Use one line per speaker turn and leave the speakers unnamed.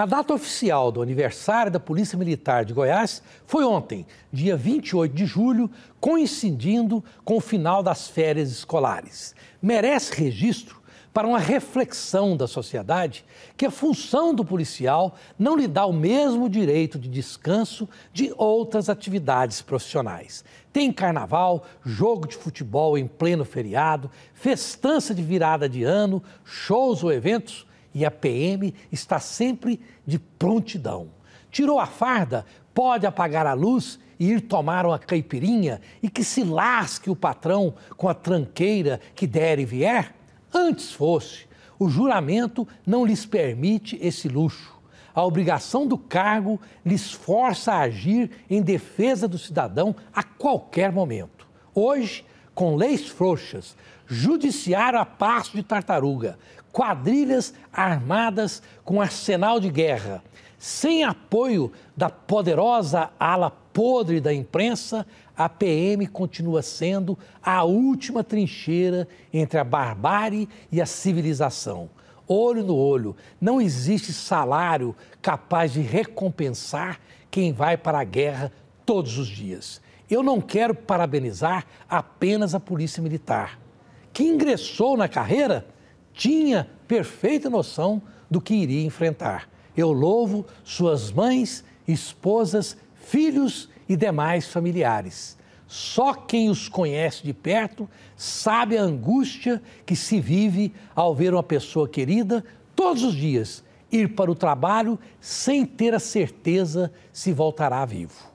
A data oficial do aniversário da Polícia Militar de Goiás foi ontem, dia 28 de julho, coincidindo com o final das férias escolares. Merece registro para uma reflexão da sociedade que a função do policial não lhe dá o mesmo direito de descanso de outras atividades profissionais. Tem carnaval, jogo de futebol em pleno feriado, festança de virada de ano, shows ou eventos e a PM está sempre de prontidão. Tirou a farda, pode apagar a luz e ir tomar uma caipirinha e que se lasque o patrão com a tranqueira que der e vier? Antes fosse. O juramento não lhes permite esse luxo. A obrigação do cargo lhes força a agir em defesa do cidadão a qualquer momento. Hoje, com leis frouxas, judiciário a passo de tartaruga, quadrilhas armadas com arsenal de guerra, sem apoio da poderosa ala podre da imprensa, a PM continua sendo a última trincheira entre a barbárie e a civilização. Olho no olho, não existe salário capaz de recompensar quem vai para a guerra todos os dias eu não quero parabenizar apenas a Polícia Militar, que ingressou na carreira tinha perfeita noção do que iria enfrentar. Eu louvo suas mães, esposas, filhos e demais familiares. Só quem os conhece de perto sabe a angústia que se vive ao ver uma pessoa querida todos os dias ir para o trabalho sem ter a certeza se voltará vivo.